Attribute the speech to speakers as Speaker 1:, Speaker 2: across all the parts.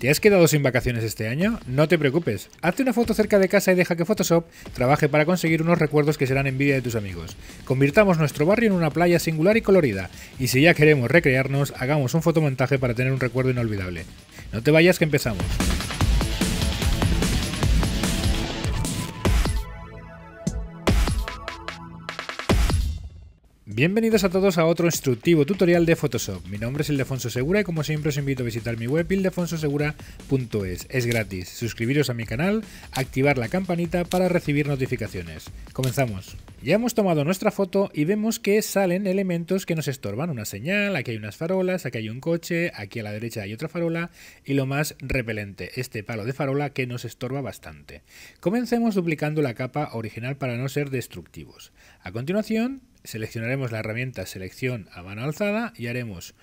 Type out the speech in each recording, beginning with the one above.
Speaker 1: ¿Te has quedado sin vacaciones este año? No te preocupes. Hazte una foto cerca de casa y deja que Photoshop trabaje para conseguir unos recuerdos que serán envidia de tus amigos. Convirtamos nuestro barrio en una playa singular y colorida. Y si ya queremos recrearnos, hagamos un fotomontaje para tener un recuerdo inolvidable. No te vayas que empezamos. Bienvenidos a todos a otro instructivo tutorial de Photoshop. Mi nombre es Ildefonso Segura y como siempre os invito a visitar mi web ildefonsosegura.es. Es gratis. Suscribiros a mi canal, activar la campanita para recibir notificaciones. Comenzamos. Ya hemos tomado nuestra foto y vemos que salen elementos que nos estorban. Una señal, aquí hay unas farolas, aquí hay un coche, aquí a la derecha hay otra farola y lo más repelente, este palo de farola que nos estorba bastante. Comencemos duplicando la capa original para no ser destructivos. A continuación, seleccionaremos la herramienta Selección a mano alzada y haremos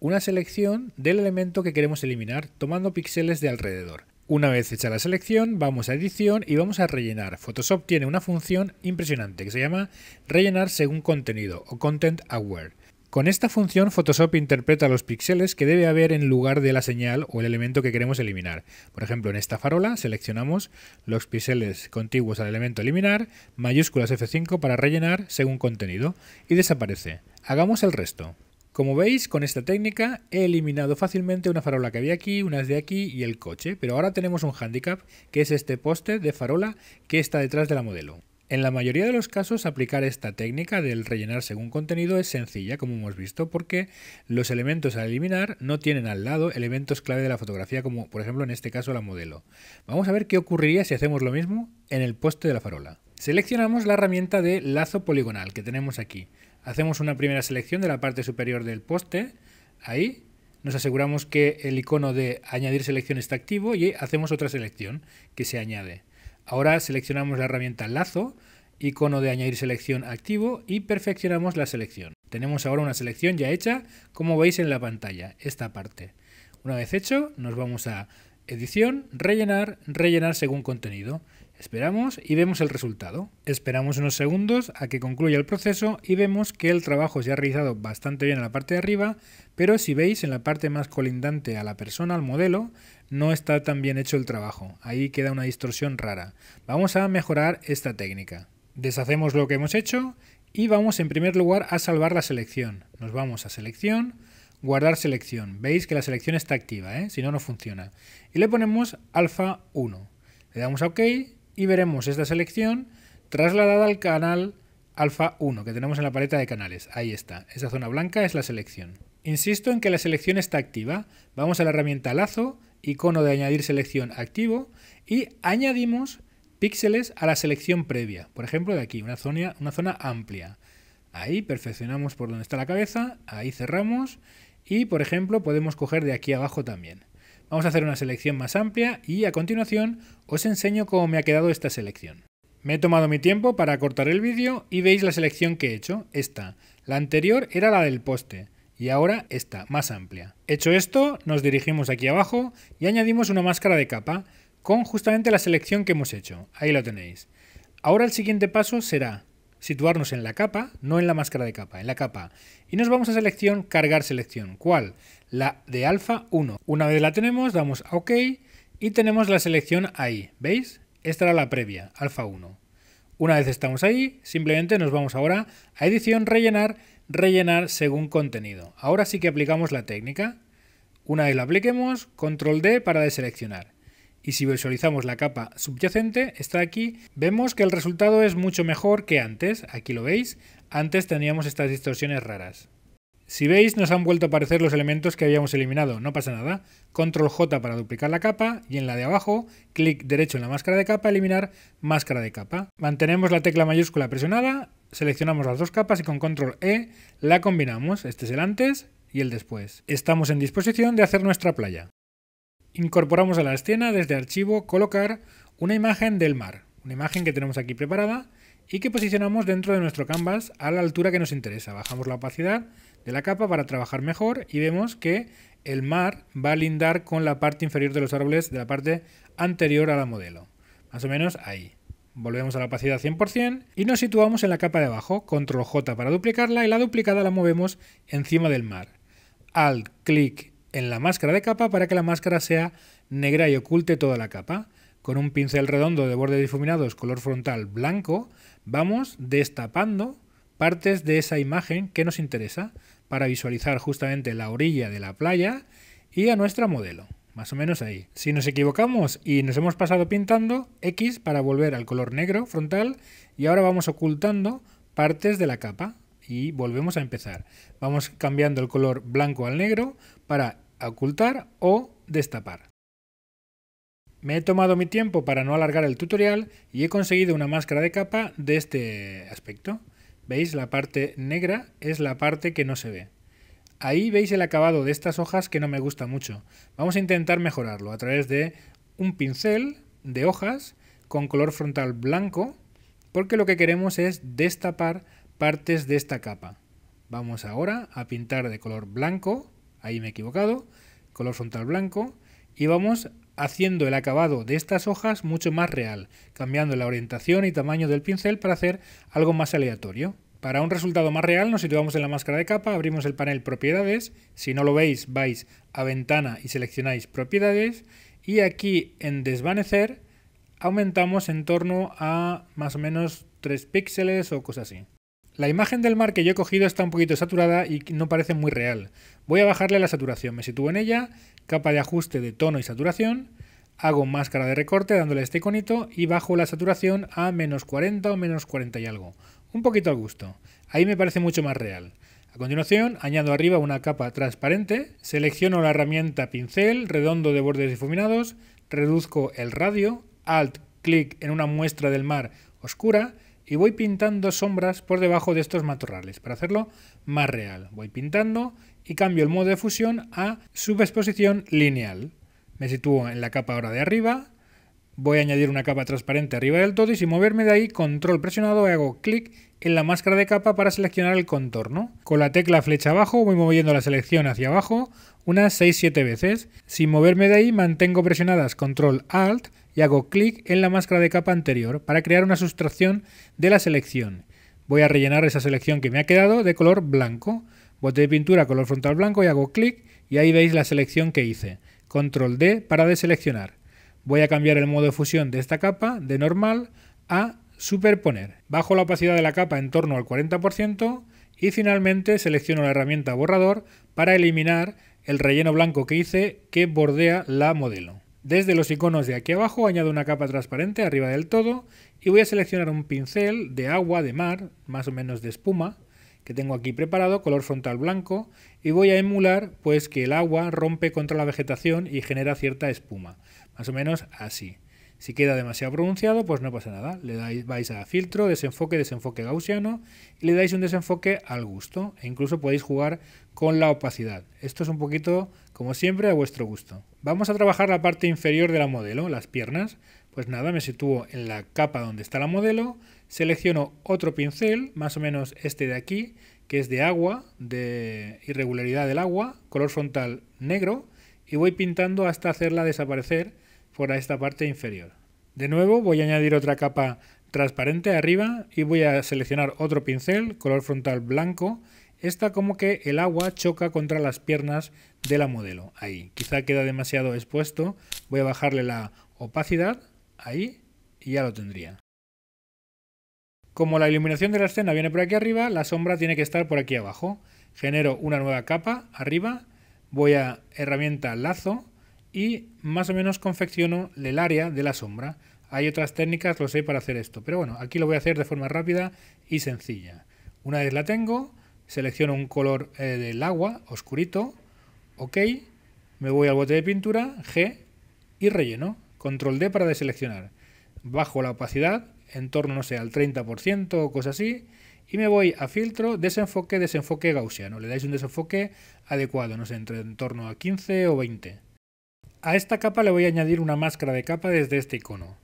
Speaker 1: una selección del elemento que queremos eliminar tomando píxeles de alrededor. Una vez hecha la selección, vamos a edición y vamos a rellenar. Photoshop tiene una función impresionante que se llama rellenar según contenido o content aware. Con esta función Photoshop interpreta los píxeles que debe haber en lugar de la señal o el elemento que queremos eliminar. Por ejemplo, en esta farola seleccionamos los píxeles contiguos al elemento eliminar, mayúsculas F5 para rellenar según contenido y desaparece. Hagamos el resto. Como veis, con esta técnica he eliminado fácilmente una farola que había aquí, unas de aquí y el coche, pero ahora tenemos un handicap que es este poste de farola que está detrás de la modelo. En la mayoría de los casos, aplicar esta técnica del rellenar según contenido es sencilla, como hemos visto, porque los elementos a eliminar no tienen al lado elementos clave de la fotografía, como por ejemplo en este caso la modelo. Vamos a ver qué ocurriría si hacemos lo mismo en el poste de la farola. Seleccionamos la herramienta de lazo poligonal que tenemos aquí. Hacemos una primera selección de la parte superior del poste, ahí, nos aseguramos que el icono de añadir selección está activo y hacemos otra selección que se añade. Ahora seleccionamos la herramienta Lazo, icono de añadir selección activo y perfeccionamos la selección. Tenemos ahora una selección ya hecha, como veis en la pantalla, esta parte. Una vez hecho, nos vamos a edición, rellenar, rellenar según contenido. Esperamos y vemos el resultado. Esperamos unos segundos a que concluya el proceso y vemos que el trabajo se ha realizado bastante bien en la parte de arriba, pero si veis en la parte más colindante a la persona, al modelo, no está tan bien hecho el trabajo. Ahí queda una distorsión rara. Vamos a mejorar esta técnica. Deshacemos lo que hemos hecho y vamos en primer lugar a salvar la selección. Nos vamos a selección, guardar selección. Veis que la selección está activa, ¿eh? si no, no funciona. Y le ponemos alfa 1. Le damos a OK y veremos esta selección trasladada al canal alfa 1 que tenemos en la paleta de canales. Ahí está, esa zona blanca es la selección. Insisto en que la selección está activa. Vamos a la herramienta lazo, icono de añadir selección activo y añadimos píxeles a la selección previa. Por ejemplo, de aquí, una zona, una zona amplia. Ahí perfeccionamos por donde está la cabeza, ahí cerramos y, por ejemplo, podemos coger de aquí abajo también. Vamos a hacer una selección más amplia y a continuación os enseño cómo me ha quedado esta selección. Me he tomado mi tiempo para cortar el vídeo y veis la selección que he hecho, esta. La anterior era la del poste y ahora esta, más amplia. Hecho esto, nos dirigimos aquí abajo y añadimos una máscara de capa con justamente la selección que hemos hecho. Ahí la tenéis. Ahora el siguiente paso será situarnos en la capa, no en la máscara de capa, en la capa. Y nos vamos a selección, cargar selección. ¿Cuál? la de alfa 1. Una vez la tenemos, damos a OK y tenemos la selección ahí, ¿veis? Esta era la previa, alfa 1. Una vez estamos ahí, simplemente nos vamos ahora a edición, rellenar, rellenar según contenido. Ahora sí que aplicamos la técnica. Una vez la apliquemos, control D para deseleccionar. Y si visualizamos la capa subyacente, está aquí, vemos que el resultado es mucho mejor que antes, aquí lo veis, antes teníamos estas distorsiones raras. Si veis, nos han vuelto a aparecer los elementos que habíamos eliminado, no pasa nada. Control J para duplicar la capa y en la de abajo, clic derecho en la máscara de capa, eliminar máscara de capa. Mantenemos la tecla mayúscula presionada, seleccionamos las dos capas y con Control E la combinamos. Este es el antes y el después. Estamos en disposición de hacer nuestra playa. Incorporamos a la escena desde archivo colocar una imagen del mar, una imagen que tenemos aquí preparada y que posicionamos dentro de nuestro canvas a la altura que nos interesa. Bajamos la opacidad de la capa para trabajar mejor y vemos que el mar va a lindar con la parte inferior de los árboles de la parte anterior a la modelo. Más o menos ahí. Volvemos a la opacidad 100% y nos situamos en la capa de abajo. Control J para duplicarla y la duplicada la movemos encima del mar. Alt, clic en la máscara de capa para que la máscara sea negra y oculte toda la capa. Con un pincel redondo de borde difuminados color frontal blanco, vamos destapando partes de esa imagen que nos interesa para visualizar justamente la orilla de la playa y a nuestra modelo. Más o menos ahí. Si nos equivocamos y nos hemos pasado pintando, X para volver al color negro frontal y ahora vamos ocultando partes de la capa y volvemos a empezar. Vamos cambiando el color blanco al negro para ocultar o destapar. Me he tomado mi tiempo para no alargar el tutorial y he conseguido una máscara de capa de este aspecto. ¿Veis? La parte negra es la parte que no se ve. Ahí veis el acabado de estas hojas que no me gusta mucho. Vamos a intentar mejorarlo a través de un pincel de hojas con color frontal blanco porque lo que queremos es destapar partes de esta capa. Vamos ahora a pintar de color blanco, ahí me he equivocado, color frontal blanco y vamos haciendo el acabado de estas hojas mucho más real, cambiando la orientación y tamaño del pincel para hacer algo más aleatorio. Para un resultado más real nos situamos en la máscara de capa, abrimos el panel propiedades, si no lo veis vais a ventana y seleccionáis propiedades y aquí en desvanecer aumentamos en torno a más o menos 3 píxeles o cosas así. La imagen del mar que yo he cogido está un poquito saturada y no parece muy real. Voy a bajarle la saturación, me sitúo en ella, capa de ajuste de tono y saturación, hago máscara de recorte dándole este iconito y bajo la saturación a menos 40 o menos 40 y algo. Un poquito al gusto. Ahí me parece mucho más real. A continuación, añado arriba una capa transparente, selecciono la herramienta pincel, redondo de bordes difuminados, reduzco el radio, alt, clic en una muestra del mar oscura, y voy pintando sombras por debajo de estos matorrales para hacerlo más real. Voy pintando y cambio el modo de fusión a subexposición lineal. Me sitúo en la capa ahora de arriba, voy a añadir una capa transparente arriba del todo y sin moverme de ahí, control presionado, hago clic en la máscara de capa para seleccionar el contorno. Con la tecla flecha abajo voy moviendo la selección hacia abajo unas 6-7 veces. Sin moverme de ahí mantengo presionadas control alt y hago clic en la máscara de capa anterior para crear una sustracción de la selección. Voy a rellenar esa selección que me ha quedado de color blanco. Bote de pintura color frontal blanco y hago clic y ahí veis la selección que hice. Control D para deseleccionar. Voy a cambiar el modo de fusión de esta capa de normal a superponer. Bajo la opacidad de la capa en torno al 40% y finalmente selecciono la herramienta borrador para eliminar el relleno blanco que hice que bordea la modelo. Desde los iconos de aquí abajo añado una capa transparente arriba del todo y voy a seleccionar un pincel de agua de mar, más o menos de espuma, que tengo aquí preparado, color frontal blanco, y voy a emular pues que el agua rompe contra la vegetación y genera cierta espuma, más o menos así. Si queda demasiado pronunciado, pues no pasa nada. Le dais, vais a filtro, desenfoque, desenfoque gaussiano y le dais un desenfoque al gusto. E incluso podéis jugar con la opacidad. Esto es un poquito, como siempre, a vuestro gusto. Vamos a trabajar la parte inferior de la modelo, las piernas. Pues nada, me sitúo en la capa donde está la modelo, selecciono otro pincel, más o menos este de aquí, que es de agua, de irregularidad del agua, color frontal negro, y voy pintando hasta hacerla desaparecer por esta parte inferior. De nuevo voy a añadir otra capa transparente arriba y voy a seleccionar otro pincel, color frontal blanco, está como que el agua choca contra las piernas de la modelo. Ahí. Quizá queda demasiado expuesto. Voy a bajarle la opacidad. Ahí. Y ya lo tendría. Como la iluminación de la escena viene por aquí arriba, la sombra tiene que estar por aquí abajo. Genero una nueva capa arriba. Voy a herramienta lazo y más o menos confecciono el área de la sombra. Hay otras técnicas, lo sé, para hacer esto. Pero bueno, aquí lo voy a hacer de forma rápida y sencilla. Una vez la tengo, selecciono un color eh, del agua, oscurito, ok, me voy al bote de pintura, G, y relleno, control D para deseleccionar, bajo la opacidad, en torno, no sé, al 30% o cosas así, y me voy a filtro, desenfoque, desenfoque gaussiano, le dais un desenfoque adecuado, no sé, entre, en torno a 15 o 20. A esta capa le voy a añadir una máscara de capa desde este icono.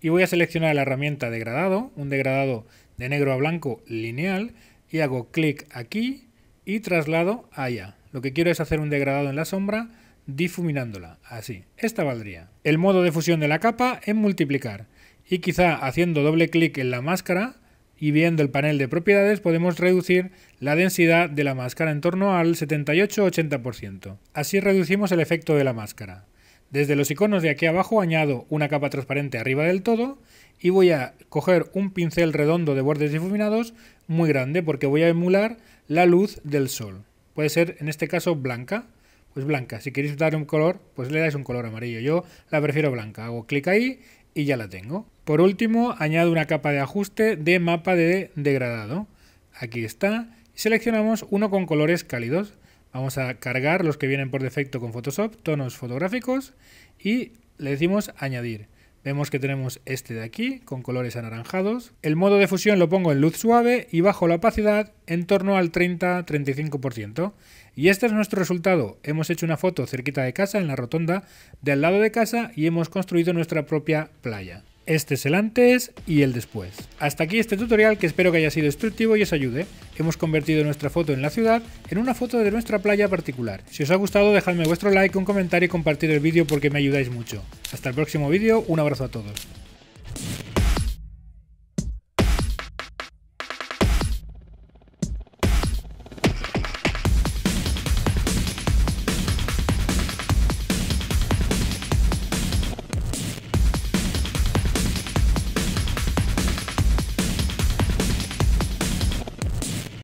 Speaker 1: Y voy a seleccionar la herramienta degradado, un degradado de negro a blanco lineal, y hago clic aquí y traslado allá. Lo que quiero es hacer un degradado en la sombra difuminándola, así. Esta valdría. El modo de fusión de la capa en multiplicar. Y quizá haciendo doble clic en la máscara y viendo el panel de propiedades podemos reducir la densidad de la máscara en torno al 78-80%. Así reducimos el efecto de la máscara. Desde los iconos de aquí abajo añado una capa transparente arriba del todo y voy a coger un pincel redondo de bordes difuminados muy grande porque voy a emular la luz del sol. Puede ser en este caso blanca, pues blanca. Si queréis darle un color, pues le dais un color amarillo. Yo la prefiero blanca. Hago clic ahí y ya la tengo. Por último, añado una capa de ajuste de mapa de degradado. Aquí está. Seleccionamos uno con colores cálidos. Vamos a cargar los que vienen por defecto con Photoshop, tonos fotográficos y le decimos añadir. Vemos que tenemos este de aquí con colores anaranjados. El modo de fusión lo pongo en luz suave y bajo la opacidad en torno al 30-35%. Y este es nuestro resultado. Hemos hecho una foto cerquita de casa en la rotonda del lado de casa y hemos construido nuestra propia playa. Este es el antes y el después. Hasta aquí este tutorial que espero que haya sido instructivo y os ayude. Hemos convertido nuestra foto en la ciudad en una foto de nuestra playa particular. Si os ha gustado dejadme vuestro like, un comentario y compartir el vídeo porque me ayudáis mucho. Hasta el próximo vídeo, un abrazo a todos.